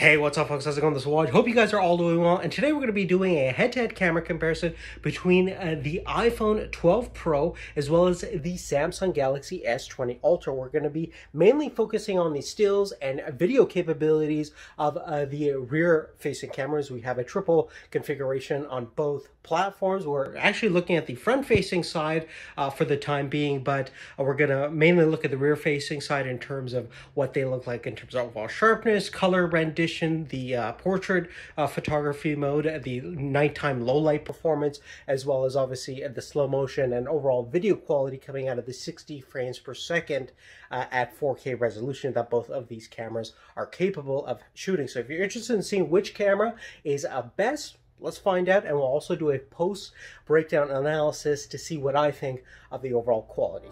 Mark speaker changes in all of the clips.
Speaker 1: Hey, what's up folks, how's it going? This is Waj. Hope you guys are all doing well. And today we're going to be doing a head-to-head camera comparison between uh, the iPhone 12 Pro as well as the Samsung Galaxy S20 Ultra. We're going to be mainly focusing on the stills and video capabilities of uh, the rear-facing cameras. We have a triple configuration on both platforms. We're actually looking at the front-facing side uh, for the time being, but uh, we're going to mainly look at the rear-facing side in terms of what they look like in terms of all uh, sharpness, color rendition, the uh, portrait uh, photography mode, uh, the nighttime low light performance, as well as obviously uh, the slow motion and overall video quality coming out of the 60 frames per second uh, at 4K resolution that both of these cameras are capable of shooting. So if you're interested in seeing which camera is uh, best, let's find out and we'll also do a post breakdown analysis to see what I think of the overall quality.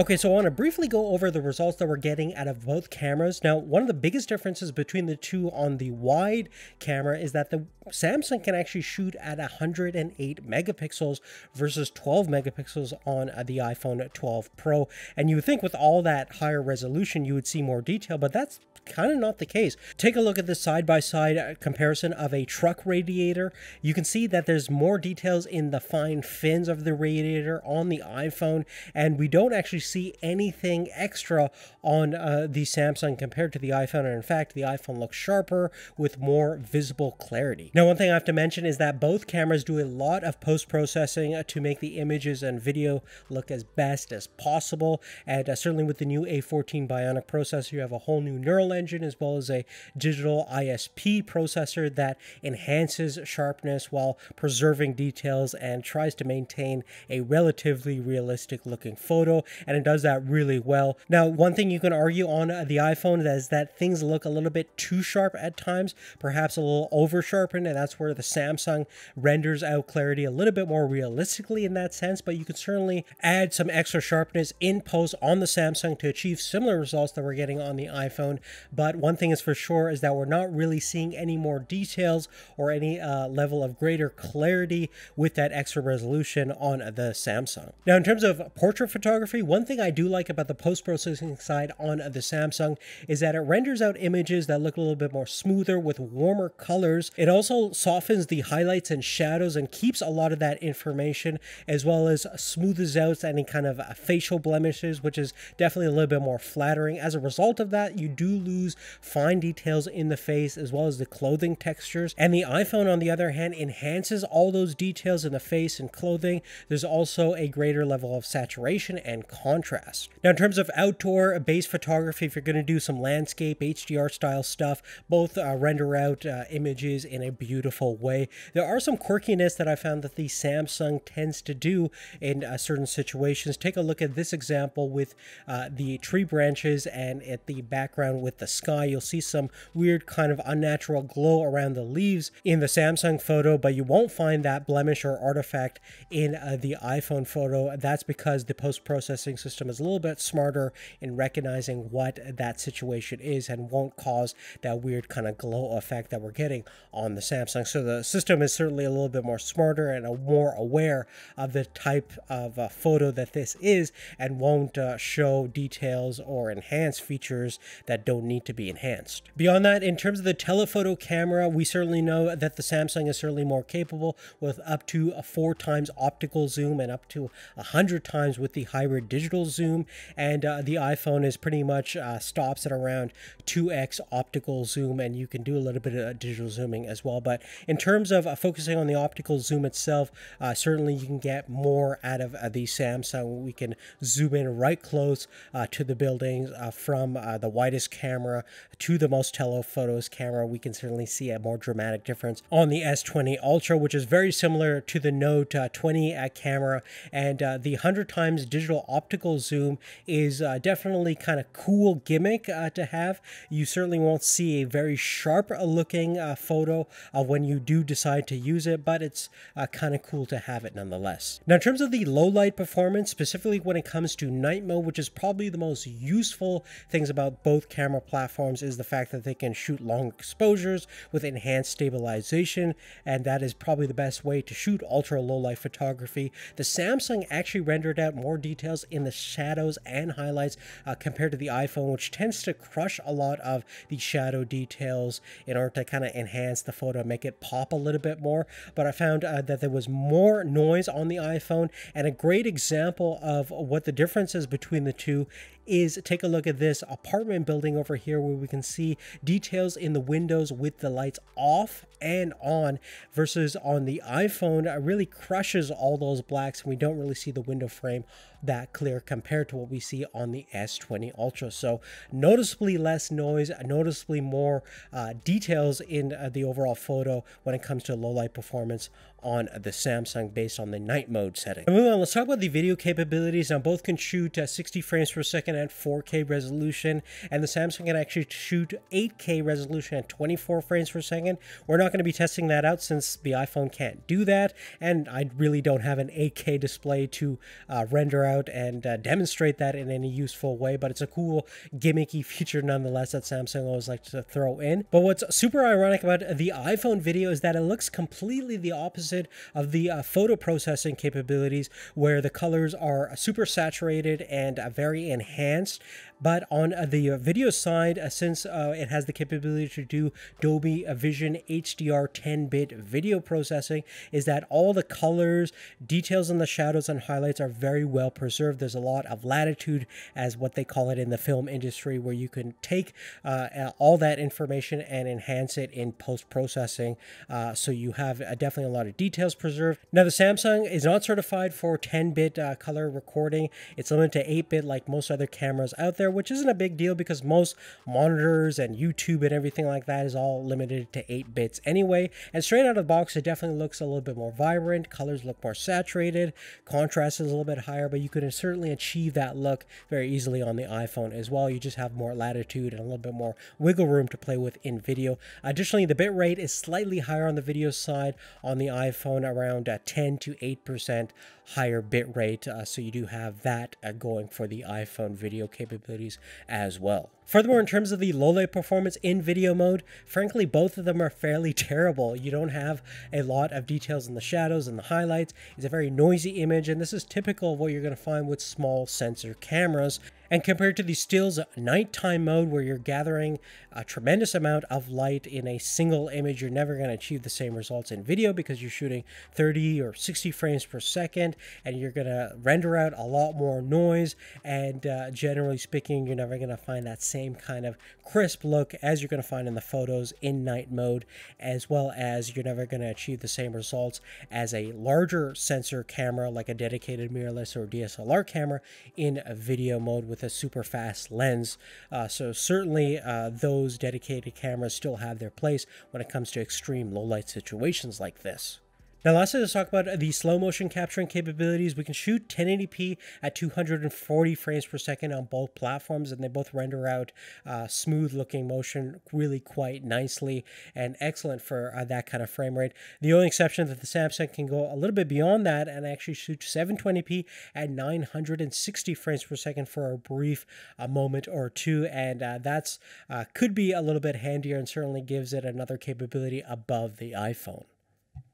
Speaker 1: Okay, so I want to briefly go over the results that we're getting out of both cameras. Now, one of the biggest differences between the two on the wide camera is that the Samsung can actually shoot at 108 megapixels versus 12 megapixels on the iPhone 12 Pro. And you would think with all that higher resolution, you would see more detail, but that's kind of not the case. Take a look at the side-by-side -side uh, comparison of a truck radiator. You can see that there's more details in the fine fins of the radiator on the iPhone, and we don't actually see anything extra on uh, the Samsung compared to the iPhone. And in fact, the iPhone looks sharper with more visible clarity. Now, one thing I have to mention is that both cameras do a lot of post-processing uh, to make the images and video look as best as possible. And uh, certainly with the new A14 Bionic processor, you have a whole new neural engine as well as a digital ISP processor that enhances sharpness while preserving details and tries to maintain a relatively realistic looking photo. And and does that really well. Now, one thing you can argue on the iPhone is that things look a little bit too sharp at times, perhaps a little over sharpened, and that's where the Samsung renders out clarity a little bit more realistically in that sense. But you can certainly add some extra sharpness in post on the Samsung to achieve similar results that we're getting on the iPhone. But one thing is for sure is that we're not really seeing any more details or any uh, level of greater clarity with that extra resolution on the Samsung. Now, in terms of portrait photography, one thing I do like about the post-processing side on the Samsung is that it renders out images that look a little bit more smoother with warmer colors. It also softens the highlights and shadows and keeps a lot of that information as well as smooths out any kind of uh, facial blemishes, which is definitely a little bit more flattering. As a result of that, you do lose fine details in the face as well as the clothing textures. And the iPhone, on the other hand, enhances all those details in the face and clothing. There's also a greater level of saturation and contrast contrast. Now, in terms of outdoor base photography, if you're going to do some landscape, HDR style stuff, both uh, render out uh, images in a beautiful way. There are some quirkiness that I found that the Samsung tends to do in uh, certain situations. Take a look at this example with uh, the tree branches and at the background with the sky. You'll see some weird kind of unnatural glow around the leaves in the Samsung photo, but you won't find that blemish or artifact in uh, the iPhone photo. That's because the post processing system is a little bit smarter in recognizing what that situation is and won't cause that weird kind of glow effect that we're getting on the Samsung. So the system is certainly a little bit more smarter and more aware of the type of uh, photo that this is and won't uh, show details or enhance features that don't need to be enhanced. Beyond that, in terms of the telephoto camera, we certainly know that the Samsung is certainly more capable with up to a four times optical zoom and up to a 100 times with the hybrid digital digital zoom, and uh, the iPhone is pretty much uh, stops at around 2x optical zoom, and you can do a little bit of digital zooming as well. But in terms of uh, focusing on the optical zoom itself, uh, certainly you can get more out of uh, the Samsung. We can zoom in right close to the buildings from the widest camera to the most telephotos camera. We can certainly see a more dramatic difference on the S20 Ultra, which is very similar to the Note 20 camera, and the 100 times digital optical zoom is uh, definitely kind of cool gimmick uh, to have. You certainly won't see a very sharp uh, looking uh, photo when you do decide to use it, but it's uh, kind of cool to have it nonetheless. Now, in terms of the low light performance, specifically when it comes to night mode, which is probably the most useful things about both camera platforms is the fact that they can shoot long exposures with enhanced stabilization, and that is probably the best way to shoot ultra low light photography. The Samsung actually rendered out more details in the the shadows and highlights uh, compared to the iPhone, which tends to crush a lot of the shadow details in order to kind of enhance the photo make it pop a little bit more. But I found uh, that there was more noise on the iPhone, and a great example of what the difference is between the two is take a look at this apartment building over here where we can see details in the windows with the lights off and on versus on the iPhone it really crushes all those blacks and we don't really see the window frame that clear here compared to what we see on the S20 Ultra. So noticeably less noise, noticeably more uh, details in uh, the overall photo when it comes to low light performance on the Samsung based on the night mode setting. And moving on, let's talk about the video capabilities. Now both can shoot uh, 60 frames per second at 4K resolution and the Samsung can actually shoot 8K resolution at 24 frames per second. We're not going to be testing that out since the iPhone can't do that and I really don't have an 8K display to uh, render out and uh, demonstrate that in any useful way but it's a cool gimmicky feature nonetheless that Samsung always likes to throw in. But what's super ironic about the iPhone video is that it looks completely the opposite opposite of the uh, photo processing capabilities where the colors are super saturated and uh, very enhanced. But on uh, the video side, uh, since uh, it has the capability to do Dolby Vision HDR 10-bit video processing, is that all the colors, details in the shadows and highlights are very well preserved. There's a lot of latitude as what they call it in the film industry where you can take all that information and enhance it in post-processing. so you have definitely a lot of details preserved. Now the Samsung is not certified for 10-bit uh, color recording. It's limited to 8-bit like most other cameras out there, which isn't a big deal because most monitors and YouTube and everything like that is all limited to 8 bits anyway. And straight out of the box, it definitely looks a little bit more vibrant. Colors look more saturated. Contrast is a little bit higher, but you can certainly achieve that look very easily on the iPhone as well. You just have more latitude and a little bit more wiggle room to play with in video. Additionally, the bitrate is slightly higher on the video side on the iPhone iPhone around a uh, 10 to 8% higher bit rate. Uh, so you do have that uh, going for the iPhone video capabilities as well. Furthermore, in terms of the low light performance in video mode, frankly, both of them are fairly terrible. You don't have a lot of details in the shadows and the highlights. It's a very noisy image, and this is typical of what you're going to find with small sensor cameras. And compared to the stills nighttime mode where you're gathering a tremendous amount of light in a single image, you're never going to achieve the same results in video because you're shooting 30 or 60 frames per second and you're going to render out a lot more noise. And uh, generally speaking, you're never going to find that same kind of crisp look as you're going to find in the photos in night mode, as well as you're never going to achieve the same results as a larger sensor camera like a dedicated mirrorless or DSLR camera in video mode with with a super fast lens. Uh, so certainly uh, those dedicated cameras still have their place when it comes to extreme low light situations like this. Now lastly, let's talk about the slow motion capturing capabilities. We can shoot 1080p at 240 frames per second on both platforms and they both render out uh, smooth looking motion really quite nicely and excellent for uh, that kind of frame rate. The only exception that the Samsung can go a little bit beyond that and actually shoot 720p at 960 frames per second for a brief moment or two and uh, that's uh, could be a little bit handier and certainly gives it another capability above the iPhone.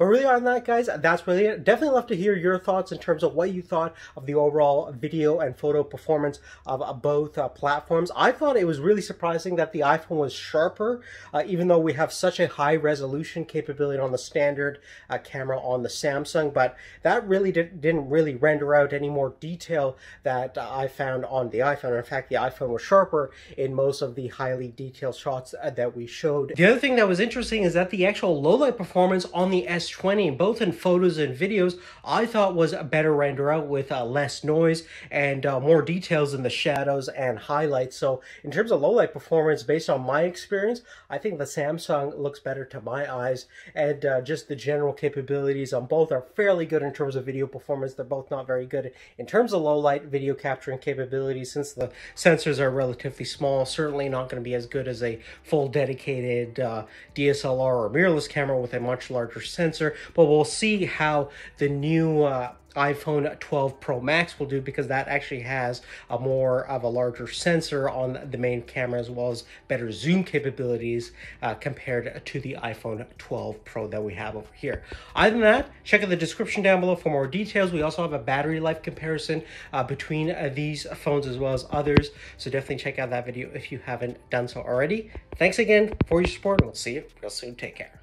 Speaker 1: But really on that guys, that's really it. Definitely love to hear your thoughts in terms of what you thought of the overall video and photo performance of uh, both uh, platforms. I thought it was really surprising that the iPhone was sharper, uh, even though we have such a high resolution capability on the standard uh, camera on the Samsung, but that really did, not really render out any more detail that I found on the iPhone. In fact, the iPhone was sharper in most of the highly detailed shots uh, that we showed. The other thing that was interesting is that the actual low light performance on the S 20 both in photos and videos, I thought was a better render out with uh, less noise and uh, more details in the shadows and highlights. So in terms of low light performance, based on my experience, I think the Samsung looks better to my eyes. And uh, just the general capabilities on both are fairly good in terms of video performance. They're both not very good in terms of low light video capturing capabilities since the sensors are relatively small. Certainly not going to be as good as a full dedicated uh, DSLR or mirrorless camera with a much larger sensor but we'll see how the new uh, iPhone 12 Pro Max will do because that actually has a more of a larger sensor on the main camera as well as better zoom capabilities uh, compared to the iPhone 12 Pro that we have over here. Other than that, check out the description down below for more details. We also have a battery life comparison uh, between uh, these phones as well as others. So definitely check out that video if you haven't done so already. Thanks again for your support and we'll see you real soon. Take care.